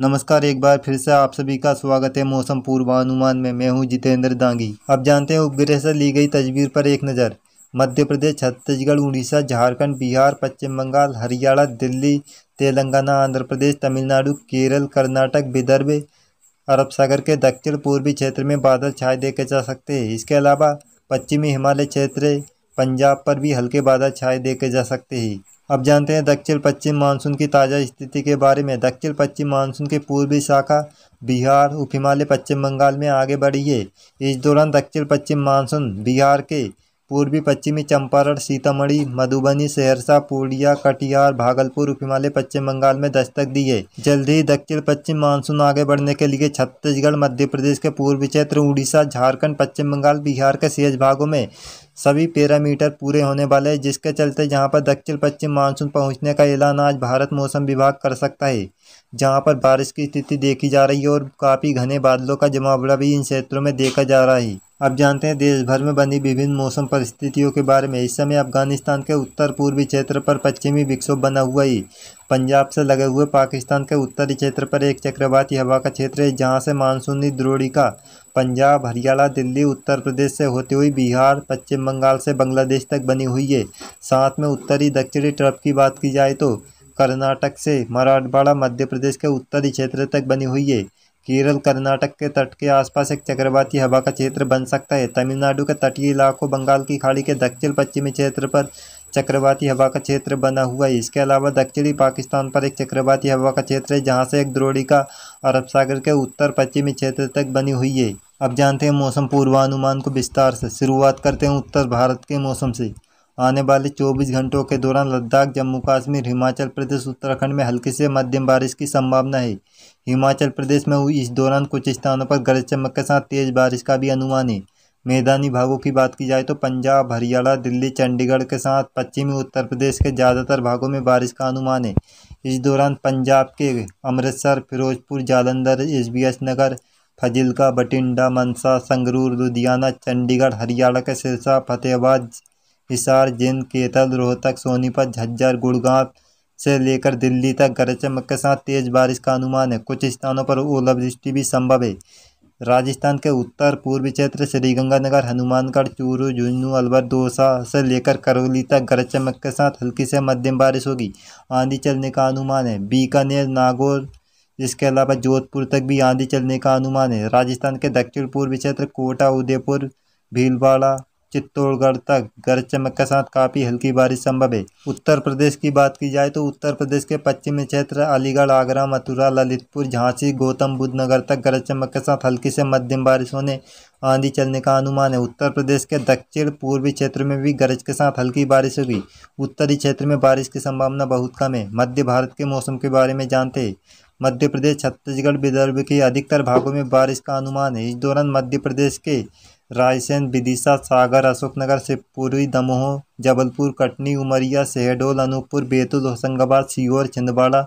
नमस्कार एक बार फिर से आप सभी का स्वागत है मौसम पूर्वानुमान में मैं हूं जितेंद्र दांगी अब जानते हैं उपग्रह से ली गई तस्वीर पर एक नज़र मध्य प्रदेश छत्तीसगढ़ उड़ीसा झारखंड बिहार पश्चिम बंगाल हरियाणा दिल्ली तेलंगाना आंध्र प्रदेश तमिलनाडु केरल कर्नाटक विदर्भ अरब सागर के दक्षिण पूर्वी क्षेत्र में बादल छाए देखे जा सकते हैं इसके अलावा पश्चिमी हिमालय क्षेत्र पंजाब पर भी हल्के बादल छाए देखे जा सकते हैं अब जानते हैं दक्षिण पश्चिम मानसून की ताज़ा स्थिति के बारे में दक्षिण पश्चिम मानसून की पूर्वी शाखा बिहार उप हिमालय पश्चिम बंगाल में आगे बढ़ी है इस दौरान दक्षिण पश्चिम मानसून बिहार के पूर्वी पश्चिमी चंपारण सीतामढ़ी मधुबनी सहरसा पूर्णिया कटिहार भागलपुर हिमालय पश्चिम बंगाल में दस्तक दी है जल्द ही दक्षिण पश्चिम मानसून आगे बढ़ने के लिए छत्तीसगढ़ मध्य प्रदेश के पूर्वी क्षेत्र उड़ीसा झारखंड पश्चिम बंगाल बिहार के शेष भागों में सभी पैरामीटर पूरे होने वाले हैं जिसके चलते जहां पर दक्षिण पश्चिम मानसून पहुंचने का ऐलान आज भारत मौसम विभाग कर सकता है जहां पर बारिश की स्थिति देखी जा रही है और काफ़ी घने बादलों का जमावड़ा भी इन क्षेत्रों में देखा जा रहा है अब जानते हैं देश भर में बनी विभिन्न मौसम परिस्थितियों के बारे में इस समय अफगानिस्तान के उत्तर पूर्वी क्षेत्र पर पश्चिमी विक्षोभ बना हुआ है पंजाब से लगे हुए पाकिस्तान के उत्तरी क्षेत्र पर एक चक्रवाती हवा का क्षेत्र है जहाँ से मानसूनी द्रोड़िका पंजाब हरियाणा दिल्ली उत्तर प्रदेश से होती हुई बिहार पश्चिम बंगाल से बांग्लादेश तक बनी हुई है साथ में उत्तरी दक्षिणी ट्रफ की बात की जाए तो कर्नाटक से मराठवाड़ा मध्य प्रदेश के उत्तरी क्षेत्र तक बनी हुई है केरल कर्नाटक के तट के आसपास एक चक्रवाती हवा का क्षेत्र बन सकता है तमिलनाडु के तटीय इलाकों बंगाल की खाड़ी के दक्षिण पश्चिमी क्षेत्र पर चक्रवाती हवा का क्षेत्र बना हुआ है इसके अलावा दक्षिणी पाकिस्तान पर एक चक्रवाती हवा का क्षेत्र है जहाँ से एक का अरब सागर के उत्तर पश्चिमी क्षेत्र तक बनी हुई है अब जानते हैं मौसम पूर्वानुमान को विस्तार से शुरुआत करते हैं उत्तर भारत के मौसम से आने वाले 24 घंटों के दौरान लद्दाख जम्मू कश्मीर हिमाचल प्रदेश उत्तराखंड में हल्की से मध्यम बारिश की संभावना है हिमाचल प्रदेश में इस दौरान कुछ स्थानों पर गरज चमक के साथ तेज़ बारिश का भी अनुमान है मैदानी भागों की बात की जाए तो पंजाब हरियाणा दिल्ली चंडीगढ़ के साथ पश्चिमी उत्तर प्रदेश के ज़्यादातर भागों में बारिश का अनुमान है इस दौरान पंजाब के अमृतसर फिरोजपुर जालंधर एस नगर फजिलका बठिंडा मनसा संगरूर लुधियाना चंडीगढ़ हरियाणा के सिरसा फतेहाबाद हिसार जिंद केतल रोहतक सोनीपत झज्जर गुड़गांव से लेकर दिल्ली तक गरज चमक के साथ तेज़ बारिश का अनुमान है कुछ स्थानों पर ओलावृष्टि भी संभव है राजस्थान के उत्तर पूर्वी क्षेत्र श्रीगंगानगर हनुमानगढ़ चूरू झुंझुनू अलवर दौसा से लेकर करौली तक गरज चमक के साथ हल्की से मध्यम बारिश होगी आंधी चलने का अनुमान है बीकानेर नागौर इसके अलावा जोधपुर तक भी आंधी चलने का अनुमान है राजस्थान के दक्षिण पूर्वी क्षेत्र कोटा उदयपुर भीलवाड़ा चित्तौड़गढ़ तक गरज चमक के साथ काफ़ी हल्की बारिश संभव है उत्तर प्रदेश की बात की जाए तो उत्तर प्रदेश के पश्चिमी क्षेत्र अलीगढ़ आगरा मथुरा ललितपुर झांसी गौतम बुद्ध नगर तक गरज चमक के साथ हल्की से मध्यम बारिश होने आंधी चलने का अनुमान है उत्तर प्रदेश के दक्षिण पूर्वी क्षेत्र में भी गरज के साथ हल्की बारिश होगी उत्तरी क्षेत्र में बारिश की संभावना बहुत कम है मध्य भारत के मौसम के बारे में जानते हैं मध्य प्रदेश छत्तीसगढ़ विदर्भ के अधिकतर भागों में बारिश का अनुमान है इस दौरान मध्य प्रदेश के रायसेन विदिशा सागर अशोकनगर शिवपुरी दमोह जबलपुर कटनी उमरिया शहडोल अनूपपुर बैतूल होशंगाबाद सीहोर छिंदवाड़ा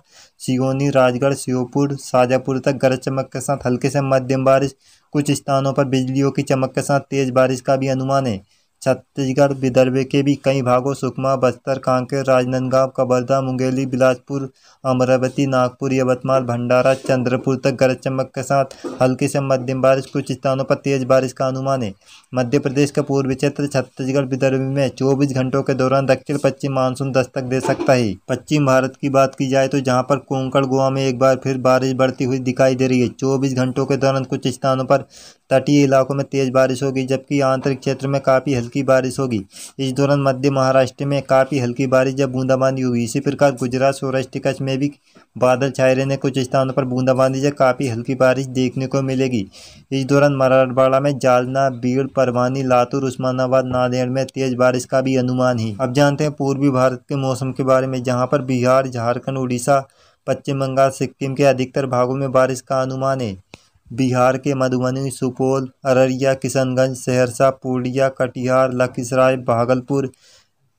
सियोनी राजगढ़ श्योपुर शाजापुर तक गरज चमक के साथ हल्के से मध्यम बारिश कुछ स्थानों पर बिजलियों की चमक के साथ तेज़ बारिश का भी अनुमान है छत्तीसगढ़ विदर्भ के भी कई भागों सुकमा बस्तर कांकेर राजनांदगांव कवर्धा मुंगेली बिलासपुर अमरावती नागपुर यवतमाल भंडारा चंद्रपुर तक गरज चमक के साथ हल्की से मध्यम बारिश कुछ स्थानों पर तेज बारिश का अनुमान है मध्य प्रदेश का पूर्वी क्षेत्र छत्तीसगढ़ विदर्भ में चौबीस घंटों के दौरान दक्षिण पश्चिम मानसून दस्तक दे सकता है पश्चिम भारत की बात की जाए तो जहाँ पर कोंकण गोवा में एक बार फिर बारिश बढ़ती हुई दिखाई दे रही है चौबीस घंटों के दौरान कुछ स्थानों पर तटीय इलाकों में तेज बारिश होगी जबकि आंतरिक क्षेत्र में काफी हल्की बारिश होगी इस दौरान मध्य महाराष्ट्र में काफ़ी हल्की बारिश या बूंदाबांदी होगी इसी प्रकार गुजरात सौराष्ट्र कच्छ में भी बादल छाए रहने कुछ स्थानों पर बूंदाबांदी या काफ़ी हल्की बारिश देखने को मिलेगी इस दौरान मराठवाड़ा में जालना बीड़ परवानी लातूर उस्मानाबाद नादेड़ में तेज बारिश का भी अनुमान है अब जानते हैं पूर्वी भारत के मौसम के बारे में जहाँ पर बिहार झारखंड उड़ीसा पश्चिम बंगाल सिक्किम के अधिकतर भागों में बारिश का अनुमान है बिहार के मधुबनी सुपौल अररिया किशनगंज सहरसा पूर्णिया कटिहार लखीसराय भागलपुर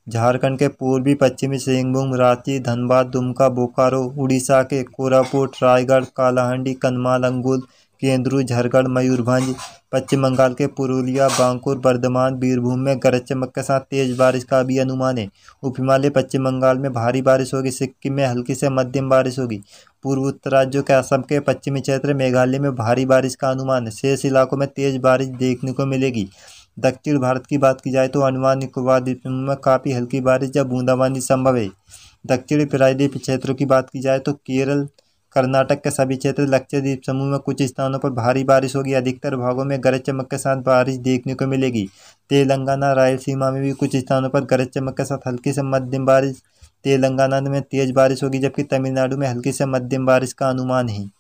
झारखंड के पूर्वी पश्चिमी सिंहभूम रांची धनबाद दुमका बोकारो उड़ीसा के कोरापुट रायगढ़ कालाहांडी कन्माल अंगुल केंद्रू झारखंड मयूरभंज पश्चिम बंगाल के पुरुलिया बांकुर बर्धमान बीरभूम में गरज चमक के साथ तेज बारिश का भी अनुमान है उप हिमालय पश्चिम बंगाल में भारी बारिश होगी सिक्किम में हल्की से मध्यम बारिश होगी पूर्व उत्तर राज्यों के असम के पश्चिमी क्षेत्र मेघालय में भारी बारिश का अनुमान है शेष इलाकों में तेज बारिश देखने को मिलेगी दक्षिण भारत की बात की जाए तो अनुमान निकोबार द्वीप में काफ़ी हल्की बारिश या बूंदाबांदी संभव है दक्षिण प्रायद्वीप क्षेत्रों की बात की जाए तो केरल कर्नाटक के सभी क्षेत्र लक्षद्वीप समूह में कुछ स्थानों पर भारी बारिश होगी अधिकतर भागों में गरज चमक के साथ बारिश देखने को मिलेगी तेलंगाना रायलसीमा में भी कुछ स्थानों पर गरज चमक के साथ हल्की से मध्यम बारिश तेलंगाना में तेज बारिश होगी जबकि तमिलनाडु में हल्की से मध्यम बारिश का अनुमान है